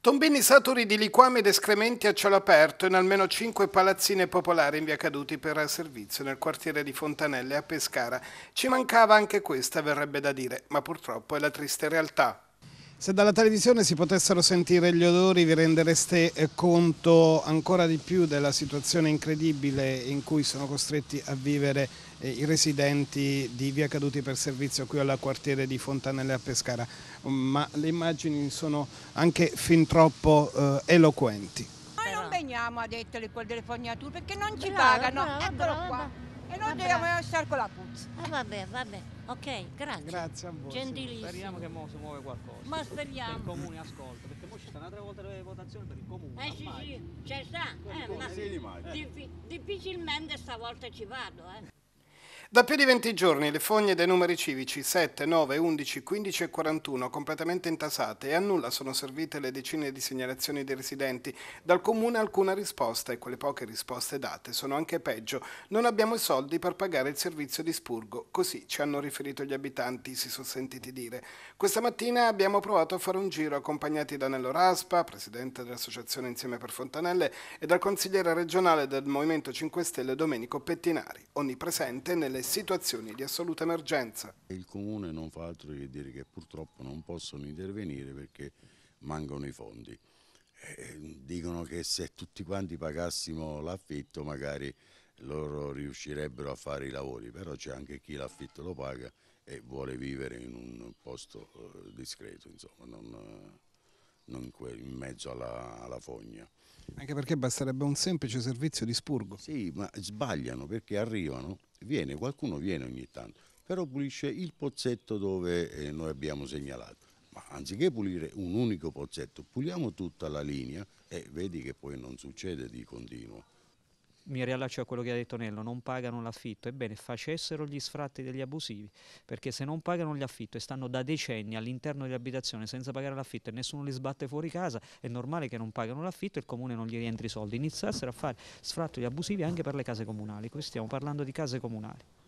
Tombini saturi di liquame ed escrementi a cielo aperto in almeno cinque palazzine popolari in via Caduti per servizio nel quartiere di Fontanelle a Pescara. Ci mancava anche questa, verrebbe da dire, ma purtroppo è la triste realtà. Se dalla televisione si potessero sentire gli odori vi rendereste eh, conto ancora di più della situazione incredibile in cui sono costretti a vivere eh, i residenti di Via Caduti per Servizio qui alla quartiere di Fontanelle a Pescara, ma le immagini sono anche fin troppo eh, eloquenti. Noi non veniamo a detto delle fognature perché non ci brava, pagano, brava, eccolo brava. qua e noi dobbiamo stare con la puzza. Eh, vabbè, vabbè. Ok, grazie. Grazie a voi. Gentilissimo. Speriamo che mo si muove qualcosa. Ma speriamo. Che il comune ascolta, perché mo ci sta un'altra volta le votazioni per il comune. Eh sì, sì, c'è sta. Eh, ma difficilmente stavolta ci vado, eh. Da più di 20 giorni le fogne dei numeri civici 7, 9, 11, 15 e 41 completamente intasate e a nulla sono servite le decine di segnalazioni dei residenti. Dal comune alcuna risposta e quelle poche risposte date sono anche peggio. Non abbiamo i soldi per pagare il servizio di spurgo, così ci hanno riferito gli abitanti, si sono sentiti dire. Questa mattina abbiamo provato a fare un giro accompagnati da Nello Raspa, presidente dell'associazione Insieme per Fontanelle, e dal consigliere regionale del Movimento 5 Stelle Domenico Pettinari, onnipresente nelle nelle situazioni di assoluta emergenza. Il Comune non fa altro che dire che purtroppo non possono intervenire perché mancano i fondi. Eh, dicono che se tutti quanti pagassimo l'affitto magari loro riuscirebbero a fare i lavori, però c'è anche chi l'affitto lo paga e vuole vivere in un posto eh, discreto, insomma, non, eh, non in mezzo alla, alla, fogna. Anche perché basterebbe un semplice servizio di spurgo. Sì, ma sbagliano perché arrivano viene, qualcuno viene ogni tanto, però pulisce il pozzetto dove eh, noi abbiamo segnalato. Ma anziché pulire un unico pozzetto, puliamo tutta la linea e vedi che poi non succede di continuo mi riallaccio a quello che ha detto Nello, non pagano l'affitto, ebbene facessero gli sfratti degli abusivi, perché se non pagano l'affitto e stanno da decenni all'interno dell'abitazione senza pagare l'affitto e nessuno li sbatte fuori casa, è normale che non pagano l'affitto e il comune non gli rientri i soldi, iniziassero a fare sfratti abusivi anche per le case comunali, qui stiamo parlando di case comunali.